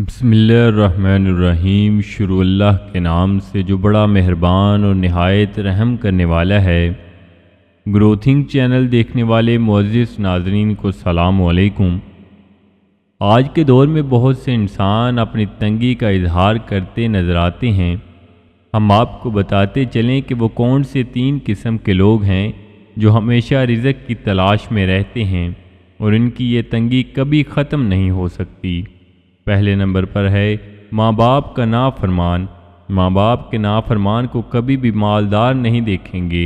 बसमीम अल्लाह के नाम से जो बड़ा मेहरबान और नहायत रहम करने वाला है ग्रोथिंग चैनल देखने वाले मोजिस नाजरीन को सलाम अलैकुम आज के दौर में बहुत से इंसान अपनी तंगी का इजहार करते नज़र आते हैं हम आपको बताते चलें कि वो कौन से तीन किस्म के लोग हैं जो हमेशा रिजक की तलाश में रहते हैं और इनकी ये तंगी कभी ख़त्म नहीं हो सकती पहले नंबर पर है माँ बाप का ना फरमान माँ बाप के ना फरमान को कभी भी मालदार नहीं देखेंगे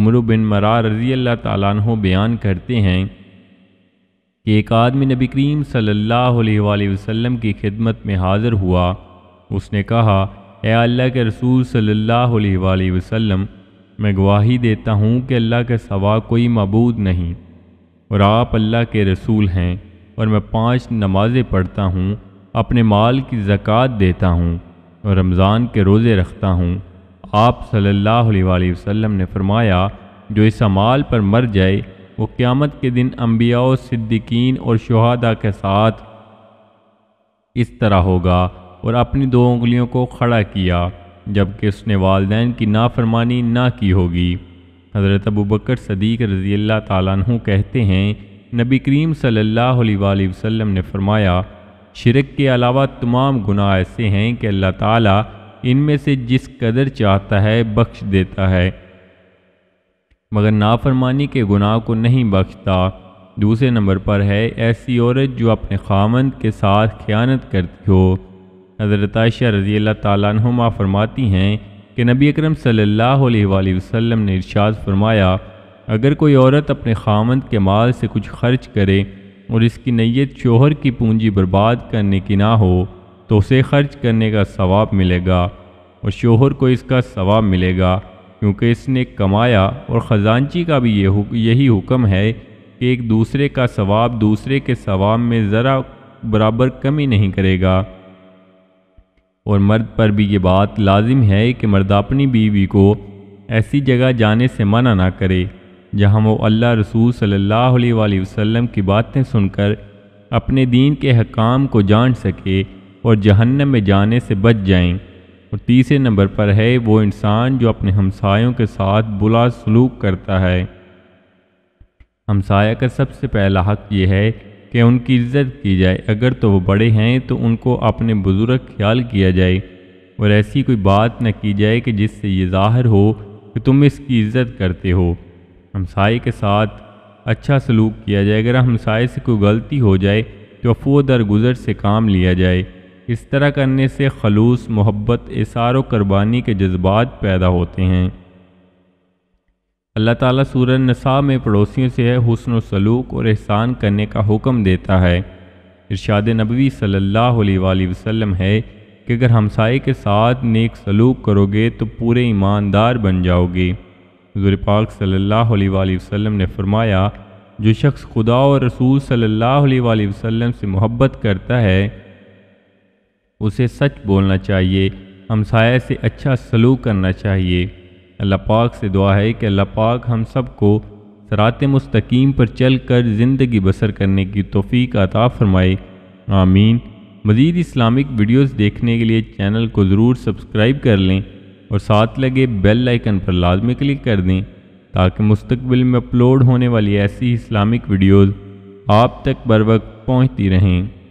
उमर बिन मरार रजी अल्लाह तु बयान करते हैं कि एक आदमी नबी करीम सल्ला वसम की खिदमत में हाज़िर हुआ उसने कहा अल्लाह के रसूल सल्ला वसम मैं गवाही देता हूँ कि अल्लाह के सवा कोई मबूद नहीं और आप अल्लाह के रसूल हैं और मैं पांच नमाज़ें पढ़ता हूँ अपने माल की ज़क़़त देता हूँ और रमज़ान के रोज़े रखता हूँ आप सल्लल्लाहु अलैहि वसल्लम ने फरमाया जो इस अमाल पर मर जाए वो क़्यामत के दिन अम्बिया सिद्दीकीन और शहदा के साथ इस तरह होगा और अपनी दो उंगलियों को खड़ा किया जबकि उसने वालदे की नाफरमानी ना की होगी हज़रत अबू बकर सदीक रज़ी अल्लाह कहते हैं नबी करीम सल्ला वसम ने फरमाया शिरक के अलावा तमाम गुनाह ऐसे हैं कि अल्लाह ताला इनमें से जिस कदर चाहता है बख्श देता है मगर नाफरमानी के गुनाह को नहीं बख्शता दूसरे नंबर पर है ऐसी औरत जो अपने खामंद के साथ ख़यानत करती हो हज़रत आयशा रज़ी अल्लाह तुमा फरमाती हैं कि नबी अकरम सल्लल्लाहु अलैहि वसल्लम ने इरशाद फरमाया अगर कोई औरत अपने खामंद के माल से कुछ खर्च करे और इसकी नैयत शोहर की पूंजी बर्बाद करने की ना हो तो उसे खर्च करने का सवाब मिलेगा और शोहर को इसका सवाब मिलेगा क्योंकि इसने कमाया और ख़जानची का भी ये यही हुक्म है कि एक दूसरे का सवाब दूसरे के सवाब में ज़रा बराबर कमी नहीं करेगा और मर्द पर भी ये बात लाजिम है कि मर्द अपनी बीवी को ऐसी जगह जाने से मना ना करे जहां वो अल्लाह रसूल सल्लल्लाहु अलैहि वसल्लम की बातें सुनकर अपने दीन के हकाम को जान सके और जहन्नम में जाने से बच जाएं और तीसरे नंबर पर है वो इंसान जो अपने हमसायों के साथ बुला सलूक करता है हमसाया का सबसे पहला हक ये है कि उनकी इज्जत की जाए अगर तो वो बड़े हैं तो उनको अपने बुज़ुर्ग ख्याल किया जाए और ऐसी कोई बात न की जाए कि जिससे ये जाहिर हो कि तुम इसकी इज्जत करते हो हमसाए के साथ अच्छा सलूक किया जाए अगर हमसाए से कोई गलती हो जाए तो अफो दरगुजर से काम लिया जाए इस तरह करने से खलूस मोहब्बत इसार करबानी के जज्बात पैदा होते हैं अल्लाह ताला सूर नसा में पड़ोसियों से हसन सलूक और एहसान करने का हुक्म देता है इरशाद नबी सल्ला वसलम है कि अगर हमसाए के साथ नेक सलूक करोगे तो पूरे ईमानदार बन जाओगे हजूर पाक सल्ला वसल्लम ने फरमाया जो शख्स खुदा और रसूल अलैहि वसल्लम से मोहब्बत करता है उसे सच बोलना चाहिए हमसाया से अच्छा सलूक करना चाहिए अल्लाह पाक से दुआ है कि अल्लाह पाक हम सबको सरात मुस्तकीम पर चल कर ज़िंदगी बसर करने की तोफ़ी अता फ़रमाए आमीन मज़ीद इस्लामिक वीडियोज़ देखने के लिए चैनल को ज़रूर सब्सक्राइब कर लें और साथ लगे बेल आइकन पर लाजमी क्लिक कर दें ताकि मुस्तबिल में अपलोड होने वाली ऐसी इस्लामिक वीडियोज़ आप तक बर वक्त पहुँचती रहें